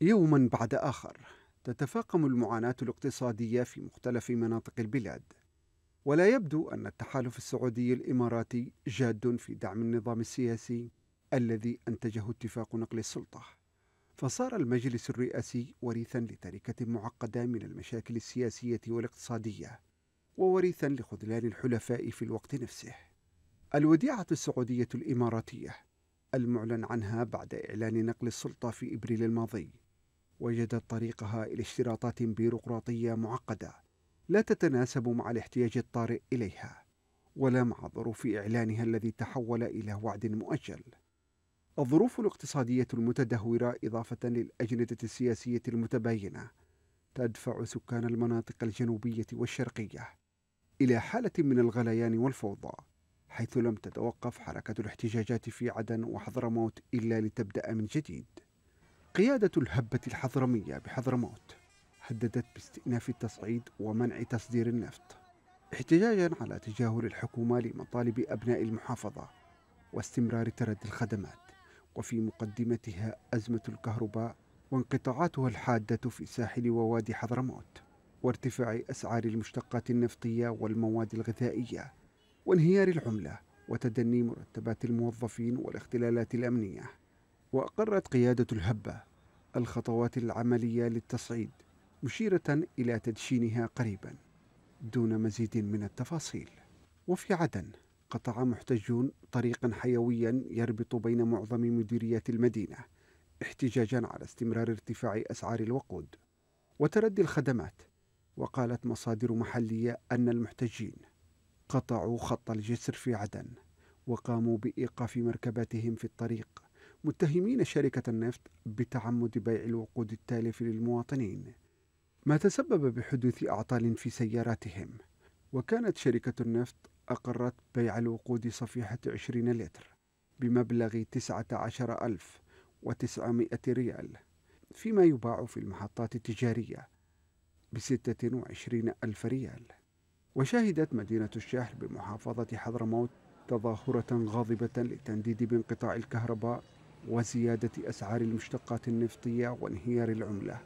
يوما بعد آخر تتفاقم المعاناة الاقتصادية في مختلف مناطق البلاد ولا يبدو أن التحالف السعودي الإماراتي جاد في دعم النظام السياسي الذي أنتجه اتفاق نقل السلطة فصار المجلس الرئاسي وريثا لتركة معقدة من المشاكل السياسية والاقتصادية ووريثا لخذلان الحلفاء في الوقت نفسه الوديعة السعودية الإماراتية المعلن عنها بعد إعلان نقل السلطة في إبريل الماضي وجدت طريقها إلى اشتراطات بيروقراطية معقدة لا تتناسب مع الاحتياج الطارئ إليها ولا مع ظروف إعلانها الذي تحول إلى وعد مؤجل الظروف الاقتصادية المتدهورة إضافة للأجندة السياسية المتباينة تدفع سكان المناطق الجنوبية والشرقية إلى حالة من الغليان والفوضى حيث لم تتوقف حركة الاحتجاجات في عدن وحضرموت إلا لتبدأ من جديد قيادة الهبة الحضرمية بحضرموت هددت باستئناف التصعيد ومنع تصدير النفط احتجاجا على تجاهل الحكومة لمطالب أبناء المحافظة واستمرار تردي الخدمات وفي مقدمتها أزمة الكهرباء وانقطاعاتها الحادة في ساحل ووادي حضرموت وارتفاع أسعار المشتقات النفطية والمواد الغذائية وانهيار العملة وتدني مرتبات الموظفين والاختلالات الأمنية وأقرت قيادة الهبة الخطوات العملية للتصعيد مشيرة إلى تدشينها قريبا دون مزيد من التفاصيل وفي عدن قطع محتجون طريقا حيويا يربط بين معظم مديريات المدينة احتجاجا على استمرار ارتفاع أسعار الوقود وتردي الخدمات وقالت مصادر محلية أن المحتجين قطعوا خط الجسر في عدن وقاموا بإيقاف مركباتهم في الطريق متهمين شركة النفط بتعمد بيع الوقود التالف للمواطنين ما تسبب بحدوث أعطال في سياراتهم وكانت شركة النفط أقرت بيع الوقود صفيحة 20 لتر بمبلغ 19900 ريال فيما يباع في المحطات التجارية ب 26000 ريال وشهدت مدينة الشحر بمحافظة حضرموت تظاهرة غاضبة للتنديد بانقطاع الكهرباء وزيادة أسعار المشتقات النفطية وانهيار العملة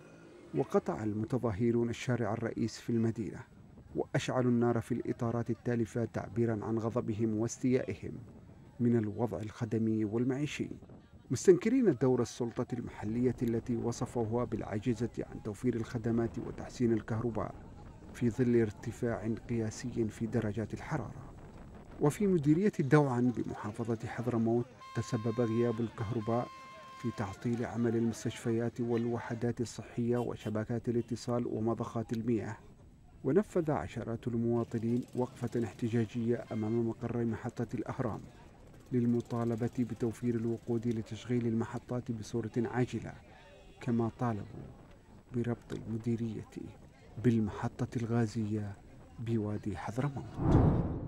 وقطع المتظاهرون الشارع الرئيس في المدينة وأشعلوا النار في الإطارات التالفة تعبيرا عن غضبهم واستيائهم من الوضع الخدمي والمعيشي مستنكرين دور السلطة المحلية التي وصفوها بالعاجزة عن توفير الخدمات وتحسين الكهرباء في ظل ارتفاع قياسي في درجات الحرارة وفي مديرية الدوعن بمحافظة حضرموت تسبب غياب الكهرباء في تعطيل عمل المستشفيات والوحدات الصحية وشبكات الاتصال ومضخات المياه ونفذ عشرات المواطنين وقفة احتجاجية أمام مقر محطة الأهرام للمطالبة بتوفير الوقود لتشغيل المحطات بصورة عاجلة كما طالبوا بربط المديرية بالمحطة الغازية بوادي حضرموت